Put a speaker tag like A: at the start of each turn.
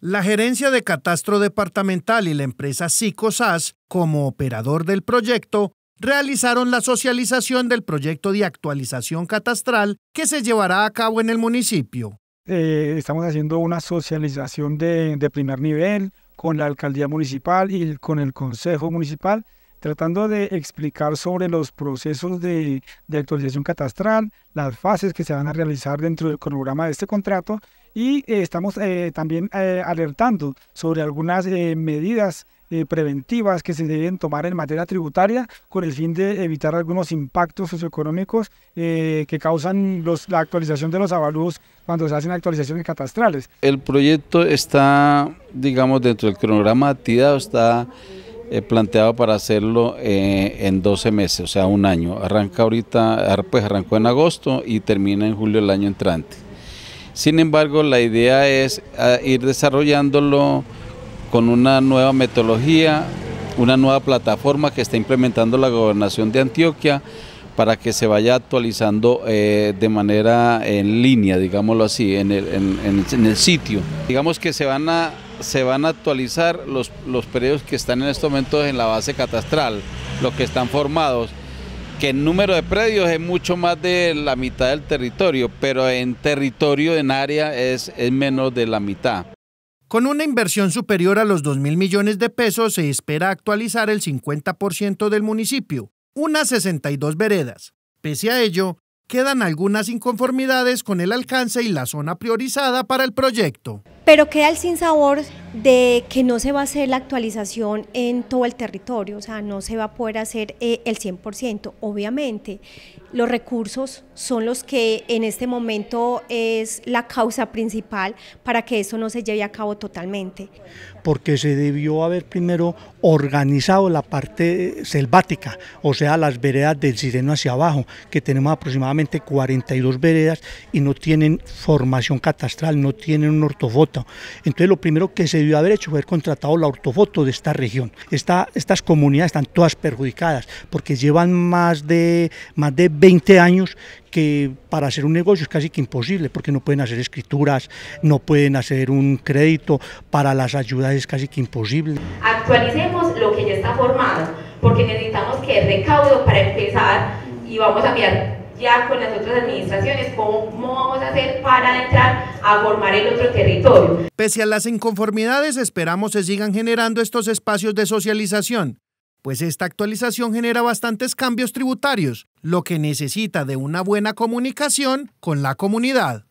A: La gerencia de catastro departamental y la empresa Sicosas, como operador del proyecto, realizaron la socialización del proyecto de actualización catastral que se llevará a cabo en el municipio.
B: Eh, estamos haciendo una socialización de primer nivel con la alcaldía municipal y con el consejo municipal tratando de explicar sobre los procesos de, actualización catastral, las fases que se van a realizar dentro del cronograma de este contrato y eh, estamos eh, también eh, alertando sobre algunas medidas preventivas que se deben tomar en materia tributaria con el fin de evitar algunos impactos socioeconómicos que causan la actualización de los avalúos cuando se hacen actualizaciones catastrales.
C: El proyecto está, digamos, dentro del cronograma actividad está eh, planteado para hacerlo eh, en 12 meses, o sea, un año. Arranca ahorita, pues arrancó en agosto y termina en julio del año entrante. Sin embargo, la idea es ah, ir desarrollándolo con una nueva metodología, una nueva plataforma que está implementando la gobernación de Antioquia para que se vaya actualizando eh, de manera en línea, digámoslo así, en el, en el sitio. Digamos que se van a se van a actualizar los, predios que están en estos momentos en la base catastral, los que están formados, que el número de predios es mucho más de la mitad del territorio, pero en territorio, en área, es, es menos de la mitad.
A: Con una inversión superior a los 2 mil millones de pesos, se espera actualizar el 50% del municipio, unas 62 veredas. Pese a ello, quedan algunas inconformidades con el alcance y la zona priorizada para el proyecto pero queda el sinsabor de que no se va a hacer la actualización en todo el territorio, o sea, no se va a poder hacer eh, el 100%. Obviamente, los recursos son los que en este momento es la causa principal para que eso no se lleve a cabo totalmente.
D: Porque se debió haber primero organizado la parte selvática, o sea, las veredas del Sireno hacia abajo, que tenemos aproximadamente 42 veredas y no tienen formación catastral, no tienen un ortofoto entonces lo primero que se debió haber hecho fue haber contratado la ortofoto de esta región. estas comunidades están todas perjudicadas porque llevan más de, más de 20 años que para hacer un negocio es casi que imposible, porque no pueden hacer escrituras, no pueden hacer un crédito, para las ayudas es casi que imposible.
B: Actualicemos lo que ya está formado, porque
D: necesitamos que recaudo para empezar y vamos a mirar ya con las otras administraciones,
A: cómo vamos a hacer para entrar a formar el otro territorio. Pese a las inconformidades, esperamos se sigan generando estos espacios de socialización, pues esta actualización genera bastantes cambios tributarios, lo que necesita de una buena comunicación con la comunidad.